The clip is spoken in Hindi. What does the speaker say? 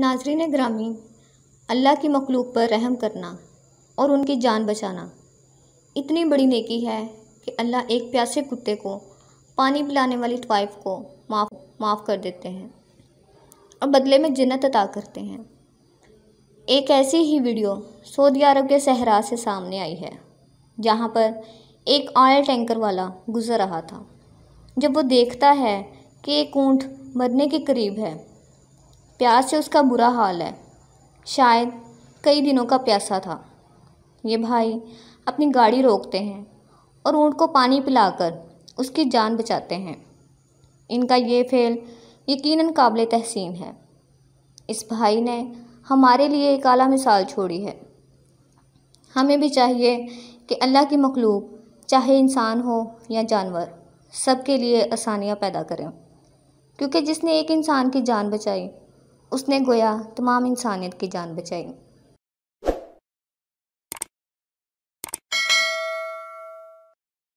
नाजरीन ग्रामी अल्लाह की मखलूक पर रहम करना और उनकी जान बचाना इतनी बड़ी नेकी है कि अल्लाह एक प्यासे कुत्ते को पानी पिलाने वाली ट्वाइफ को माफ़ माफ़ कर देते हैं और बदले में जन्नत अता करते हैं एक ऐसी ही वीडियो सऊदी अरब के सहरा से सामने आई है जहाँ पर एक ऑयल टैंकर वाला गुजर रहा था जब वो देखता है कि एक ऊँट मरने के करीब है प्यास से उसका बुरा हाल है शायद कई दिनों का प्यासा था ये भाई अपनी गाड़ी रोकते हैं और ऊँट को पानी पिलाकर उसकी जान बचाते हैं इनका ये फेल यकीनन काबिल तहसीन है इस भाई ने हमारे लिए एक आला मिसाल छोड़ी है हमें भी चाहिए कि अल्लाह की मखलूक चाहे इंसान हो या जानवर सब के लिए आसानियाँ पैदा करें क्योंकि जिसने एक इंसान की जान बचाई उसने गोया तमाम इंसानियत की जान बचाई